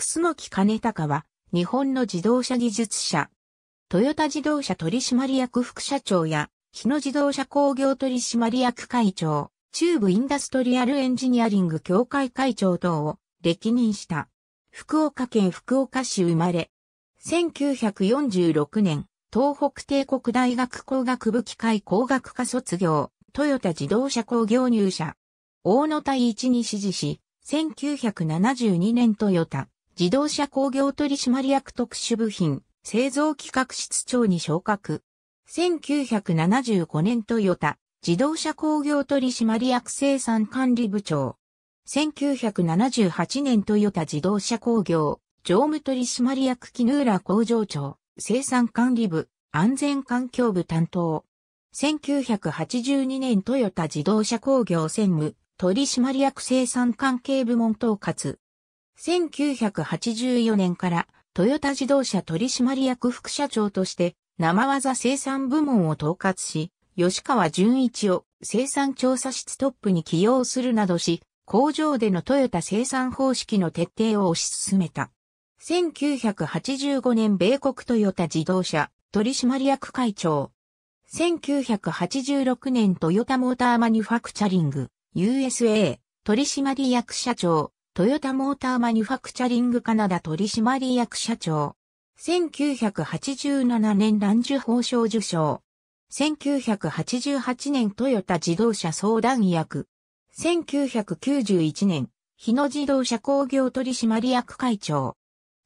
楠木兼高は、日本の自動車技術者。トヨタ自動車取締役副社長や、日野自動車工業取締役会長、中部インダストリアルエンジニアリング協会会長等を歴任した。福岡県福岡市生まれ。1946年、東北帝国大学工学部機械工学科卒業、トヨタ自動車工業入社。大野隊一に指示し、1972年トヨタ、自動車工業取締役特殊部品、製造企画室長に昇格。1975年トヨタ、自動車工業取締役生産管理部長。1978年トヨタ自動車工業、常務取締役木浦工場長、生産管理部、安全環境部担当。1982年トヨタ自動車工業専務、取締役生産関係部門統括。1984年からトヨタ自動車取締役副社長として生技生産部門を統括し、吉川淳一を生産調査室トップに起用するなどし、工場でのトヨタ生産方式の徹底を推し進めた。1985年米国トヨタ自動車取締役会長。1986年トヨタモーターマニュファクチャリング USA 取締役社長。トヨタモーターマニュファクチャリングカナダ取締役社長。1987年ランジュ法賞受賞。1988年トヨタ自動車相談役。1991年、日野自動車工業取締役会長。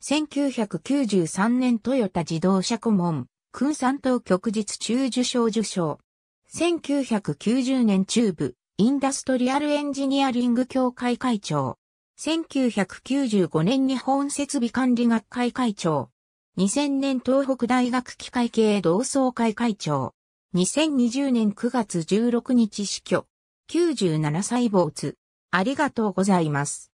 1993年トヨタ自動車顧問、君山東局日中受賞受賞。1990年中部、インダストリアルエンジニアリング協会会長。1995年日本設備管理学会会長。2000年東北大学機械系同窓会会長。2020年9月16日死去。97歳没。ありがとうございます。